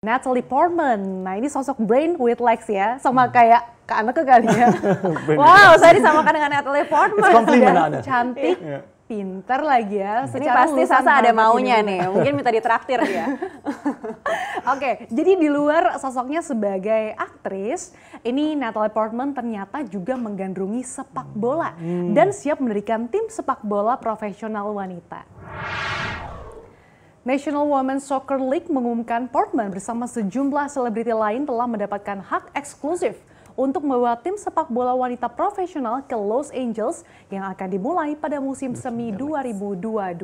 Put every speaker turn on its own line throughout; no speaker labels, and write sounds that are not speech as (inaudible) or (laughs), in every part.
Natalie Portman. Nah ini sosok brain with legs ya, sama kayak ke ke kali ya.
(laughs) wow, saya disamakan
dengan Natalie Portman. cantik, yeah. pinter lagi
ya. Ini pasti Sasa ada maunya ini. nih, mungkin minta ditraktir ya.
(laughs) Oke, okay, jadi di luar sosoknya sebagai aktris, ini Natalie Portman ternyata juga menggandrungi sepak bola hmm. dan siap mendirikan tim sepak bola profesional wanita. National Women's Soccer League mengumumkan Portman bersama sejumlah selebriti lain telah mendapatkan hak eksklusif untuk membawa tim sepak bola wanita profesional ke Los Angeles yang akan dimulai pada musim semi 2022.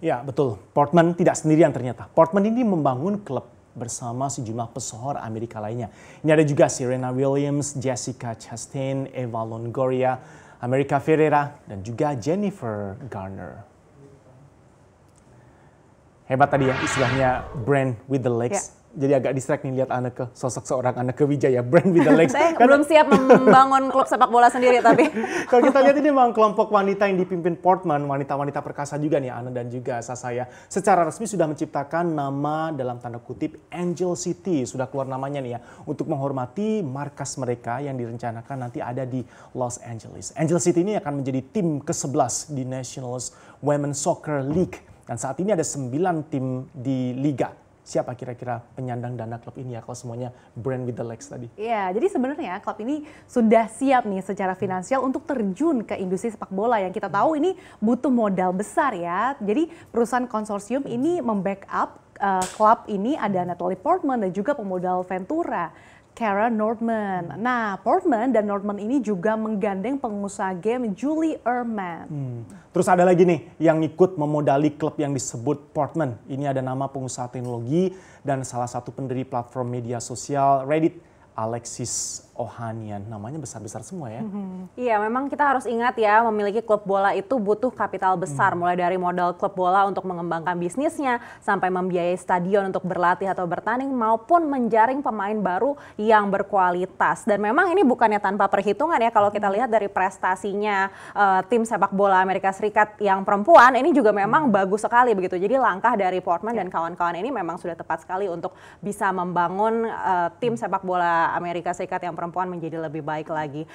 Ya, betul. Portman tidak sendirian ternyata. Portman ini membangun klub bersama sejumlah pesohor Amerika lainnya. Ini ada juga Serena Williams, Jessica Chastain, Eva Longoria, America Ferreira, dan juga Jennifer Garner hebat tadi ya istilahnya brand with the legs. Yeah. Jadi agak distract nih lihat ke sosok seorang Aneke Wijaya, brand with the (laughs) legs. Saya
Karena, belum siap membangun klub sepak bola sendiri tapi.
(laughs) Kalau kita lihat ini memang kelompok wanita yang dipimpin Portman, wanita-wanita perkasa juga nih Ana dan juga Sasaya. Secara resmi sudah menciptakan nama dalam tanda kutip Angel City, sudah keluar namanya nih ya. Untuk menghormati markas mereka yang direncanakan nanti ada di Los Angeles. Angel City ini akan menjadi tim ke-11 di National Women's Soccer League dan saat ini ada 9 tim di liga. Siapa kira-kira penyandang dana klub ini ya kalau semuanya brand with the legs tadi?
Iya, jadi sebenarnya klub ini sudah siap nih secara finansial untuk terjun ke industri sepak bola yang kita tahu ini butuh modal besar ya. Jadi perusahaan konsorsium ini membackup uh, klub ini ada Natalie Portman dan juga pemodal Ventura. Kara Nordman. Hmm. Nah, Portman dan Nordman ini juga menggandeng pengusaha game Julie Erman.
Hmm. Terus ada lagi nih yang ikut memodali klub yang disebut Portman. Ini ada nama pengusaha teknologi dan salah satu pendiri platform media sosial Reddit, Alexis Ohanian. Namanya besar-besar semua ya. Mm-hmm.
Iya, mm-hmm. memang kita harus ingat ya, memiliki klub bola itu butuh kapital besar. Mm. Mulai dari modal klub bola untuk mengembangkan bisnisnya, sampai membiayai stadion untuk berlatih atau bertanding, maupun menjaring pemain baru yang berkualitas. Dan memang ini bukannya tanpa perhitungan ya, kalau kita mm-hmm. lihat dari prestasinya uh, tim sepak bola Amerika Serikat yang perempuan, ini juga memang mm. bagus sekali begitu. Jadi langkah dari Portman yeah. dan kawan-kawan ini memang sudah tepat sekali untuk bisa membangun uh, tim mm. sepak bola Amerika Serikat yang perempuan perempuan menjadi lebih baik lagi